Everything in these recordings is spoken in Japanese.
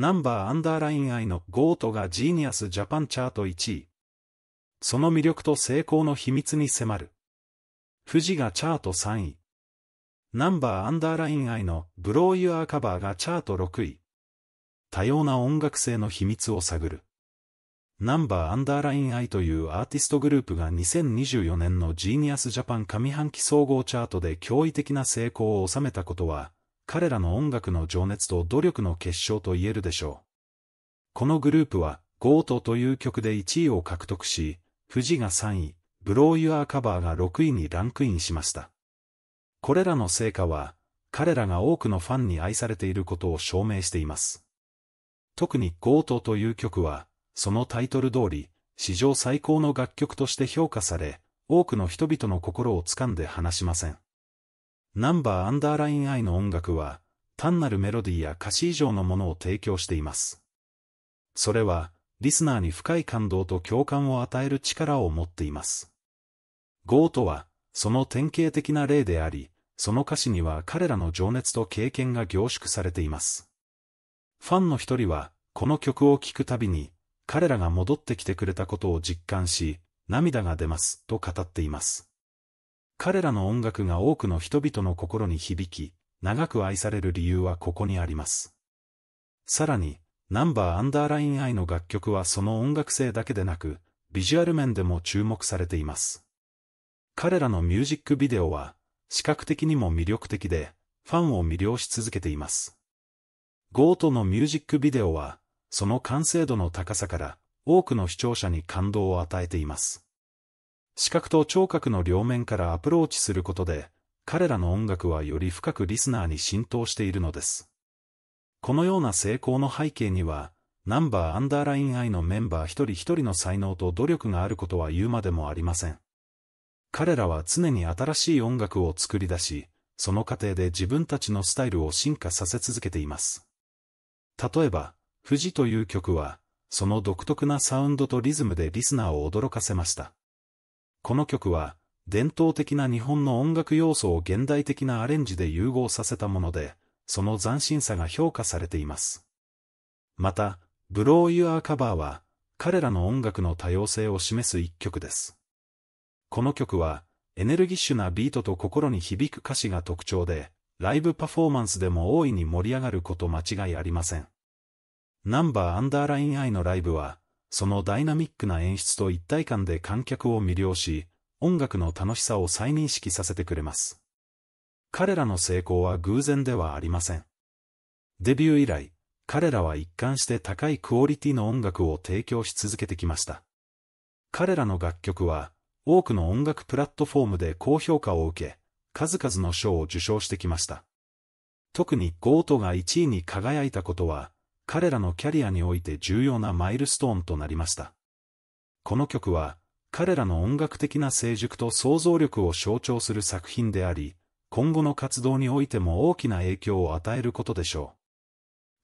ナンバーアンダーライン I のゴートがジーニアスジャパンチャート1位。その魅力と成功の秘密に迫る。富士がチャート3位。ナンバーアンダーライン I のブローユアーカバーがチャート6位。多様な音楽性の秘密を探る。ナンバーアンダーライン I というアーティストグループが2024年のジーニアスジャパン上半期総合チャートで驚異的な成功を収めたことは、彼らの音楽の情熱と努力の結晶と言えるでしょう。このグループは、ゴートという曲で1位を獲得し、富士が3位、ブローユアーカバーが6位にランクインしました。これらの成果は、彼らが多くのファンに愛されていることを証明しています。特にゴートという曲は、そのタイトル通り、史上最高の楽曲として評価され、多くの人々の心を掴んで離しません。ナンバーアンダーライン I の音楽は、単なるメロディーや歌詞以上のものを提供しています。それは、リスナーに深い感動と共感を与える力を持っています。ゴートは、その典型的な例であり、その歌詞には彼らの情熱と経験が凝縮されています。ファンの一人は、この曲を聴くたびに、彼らが戻ってきてくれたことを実感し、涙が出ます、と語っています。彼らの音楽が多くの人々の心に響き、長く愛される理由はここにあります。さらに、ナンバーアンダーラインイの楽曲はその音楽性だけでなく、ビジュアル面でも注目されています。彼らのミュージックビデオは、視覚的にも魅力的で、ファンを魅了し続けています。ゴートのミュージックビデオは、その完成度の高さから、多くの視聴者に感動を与えています。視覚と聴覚の両面からアプローチすることで、彼らの音楽はより深くリスナーに浸透しているのです。このような成功の背景には、ナンバーアンダーライン I のメンバー一人一人の才能と努力があることは言うまでもありません。彼らは常に新しい音楽を作り出し、その過程で自分たちのスタイルを進化させ続けています。例えば、富士という曲は、その独特なサウンドとリズムでリスナーを驚かせました。この曲は、伝統的な日本の音楽要素を現代的なアレンジで融合させたもので、その斬新さが評価されています。また、ブロー・ユアー・カバーは、彼らの音楽の多様性を示す一曲です。この曲は、エネルギッシュなビートと心に響く歌詞が特徴で、ライブパフォーマンスでも大いに盛り上がること間違いありません。ナンバーアンダーライン I のライブは、そのダイナミックな演出と一体感で観客を魅了し、音楽の楽しさを再認識させてくれます。彼らの成功は偶然ではありません。デビュー以来、彼らは一貫して高いクオリティの音楽を提供し続けてきました。彼らの楽曲は、多くの音楽プラットフォームで高評価を受け、数々の賞を受賞してきました。特にゴートが1位に輝いたことは、彼らのキャリアにおいて重要なマイルストーンとなりました。この曲は、彼らの音楽的な成熟と想像力を象徴する作品であり、今後の活動においても大きな影響を与えることでしょう。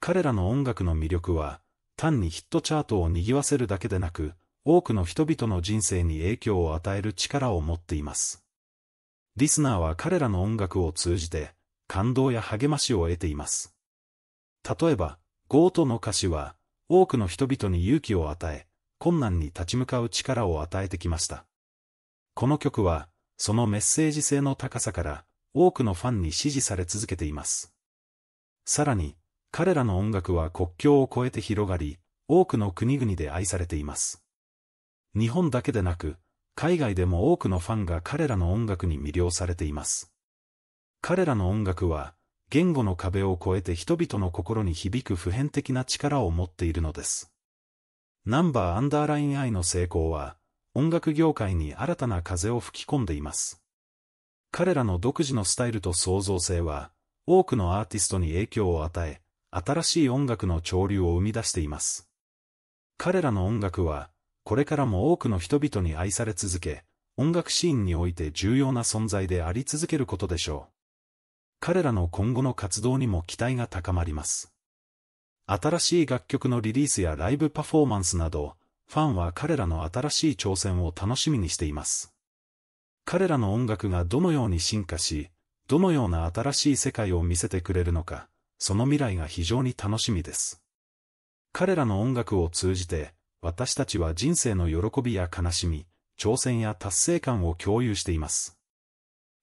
彼らの音楽の魅力は、単にヒットチャートを賑わせるだけでなく、多くの人々の人生に影響を与える力を持っています。リスナーは彼らの音楽を通じて、感動や励ましを得ています。例えば、ゴートの歌詞は、多くの人々に勇気を与え、困難に立ち向かう力を与えてきました。この曲は、そのメッセージ性の高さから、多くのファンに支持され続けています。さらに、彼らの音楽は国境を越えて広がり、多くの国々で愛されています。日本だけでなく、海外でも多くのファンが彼らの音楽に魅了されています。彼らの音楽は、言語の壁を越えて人々の心に響く普遍的な力を持っているのです。ナンバーアンダーライン I の成功は、音楽業界に新たな風を吹き込んでいます。彼らの独自のスタイルと創造性は、多くのアーティストに影響を与え、新しい音楽の潮流を生み出しています。彼らの音楽は、これからも多くの人々に愛され続け、音楽シーンにおいて重要な存在であり続けることでしょう。彼らの今後の活動にも期待が高まります。新しい楽曲のリリースやライブパフォーマンスなど、ファンは彼らの新しい挑戦を楽しみにしています。彼らの音楽がどのように進化し、どのような新しい世界を見せてくれるのか、その未来が非常に楽しみです。彼らの音楽を通じて、私たちは人生の喜びや悲しみ、挑戦や達成感を共有しています。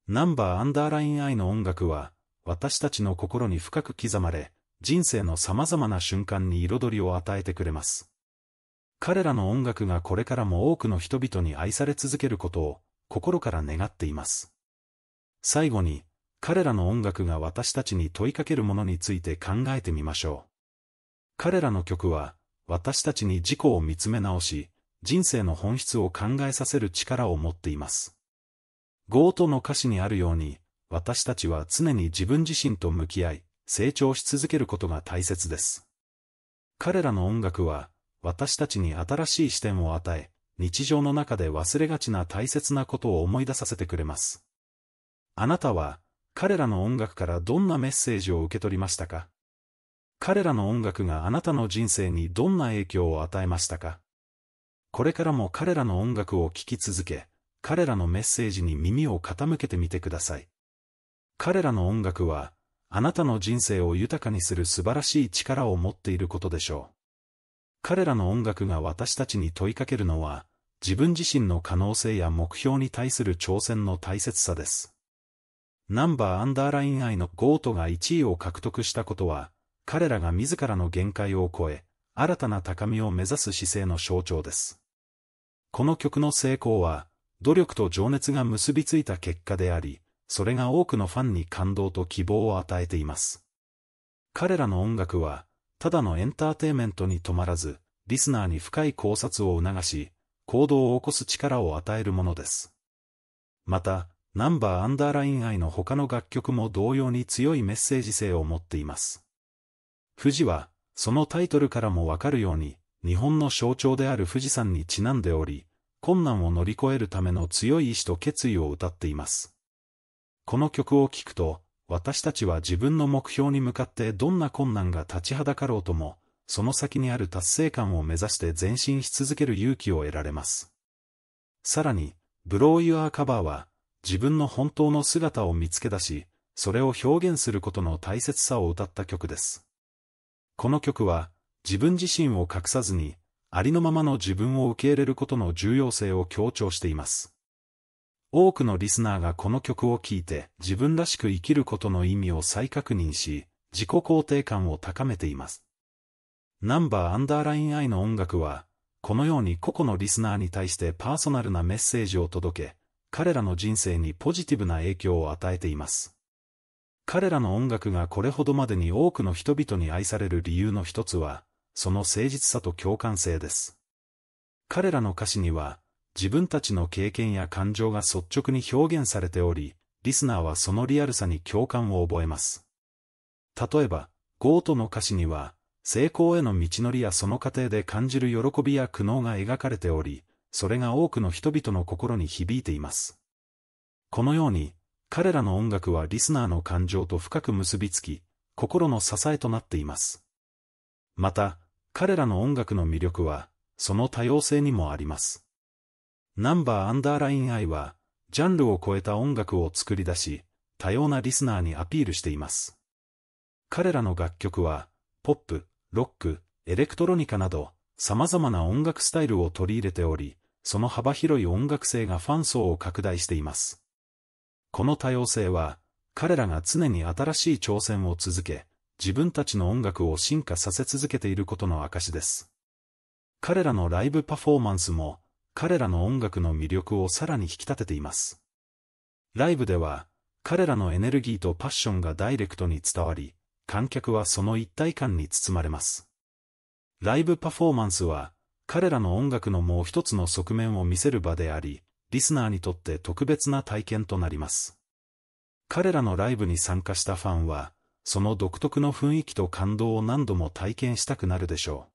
ナンバーアンダーラインイの音楽は、私たちの心に深く刻まれ、人生の様々な瞬間に彩りを与えてくれます。彼らの音楽がこれからも多くの人々に愛され続けることを心から願っています。最後に、彼らの音楽が私たちに問いかけるものについて考えてみましょう。彼らの曲は、私たちに自己を見つめ直し、人生の本質を考えさせる力を持っています。ゴートの歌詞にあるように、私たちは常に自分自身と向き合い、成長し続けることが大切です。彼らの音楽は、私たちに新しい視点を与え、日常の中で忘れがちな大切なことを思い出させてくれます。あなたは、彼らの音楽からどんなメッセージを受け取りましたか彼らの音楽があなたの人生にどんな影響を与えましたかこれからも彼らの音楽を聴き続け、彼らのメッセージに耳を傾けてみてください。彼らの音楽は、あなたの人生を豊かにする素晴らしい力を持っていることでしょう。彼らの音楽が私たちに問いかけるのは、自分自身の可能性や目標に対する挑戦の大切さです。ナンバーアンダーライン愛のゴートが1位を獲得したことは、彼らが自らの限界を超え、新たな高みを目指す姿勢の象徴です。この曲の成功は、努力と情熱が結びついた結果であり、それが多くのファンに感動と希望を与えています。彼らの音楽は、ただのエンターテイメントに止まらず、リスナーに深い考察を促し、行動を起こす力を与えるものです。また、ナンバーアンダーライン愛の他の楽曲も同様に強いメッセージ性を持っています。富士は、そのタイトルからもわかるように、日本の象徴である富士山にちなんでおり、困難を乗り越えるための強い意志と決意を歌っています。この曲を聴くと、私たちは自分の目標に向かってどんな困難が立ちはだかろうとも、その先にある達成感を目指して前進し続ける勇気を得られます。さらに、ブロー・ユアー・カバーは、自分の本当の姿を見つけ出し、それを表現することの大切さを歌った曲です。この曲は、自分自身を隠さずに、ありのままの自分を受け入れることの重要性を強調しています。多くのリスナーがこの曲を聴いて自分らしく生きることの意味を再確認し、自己肯定感を高めています。ナンバーアンダーライン I の音楽は、このように個々のリスナーに対してパーソナルなメッセージを届け、彼らの人生にポジティブな影響を与えています。彼らの音楽がこれほどまでに多くの人々に愛される理由の一つは、その誠実さと共感性です。彼らの歌詞には、自分たちの経験や感情が率直に表現されており、リスナーはそのリアルさに共感を覚えます。例えば、ゴートの歌詞には、成功への道のりやその過程で感じる喜びや苦悩が描かれており、それが多くの人々の心に響いています。このように、彼らの音楽はリスナーの感情と深く結びつき、心の支えとなっています。また、彼らの音楽の魅力は、その多様性にもあります。ナンバーアンダーライン I は、ジャンルを超えた音楽を作り出し、多様なリスナーにアピールしています。彼らの楽曲は、ポップ、ロック、エレクトロニカなど、様々な音楽スタイルを取り入れており、その幅広い音楽性がファン層を拡大しています。この多様性は、彼らが常に新しい挑戦を続け、自分たちの音楽を進化させ続けていることの証です。彼らのライブパフォーマンスも、彼らの音楽の魅力をさらに引き立てています。ライブでは、彼らのエネルギーとパッションがダイレクトに伝わり、観客はその一体感に包まれます。ライブパフォーマンスは、彼らの音楽のもう一つの側面を見せる場であり、リスナーにとって特別な体験となります。彼らのライブに参加したファンは、その独特の雰囲気と感動を何度も体験したくなるでしょう。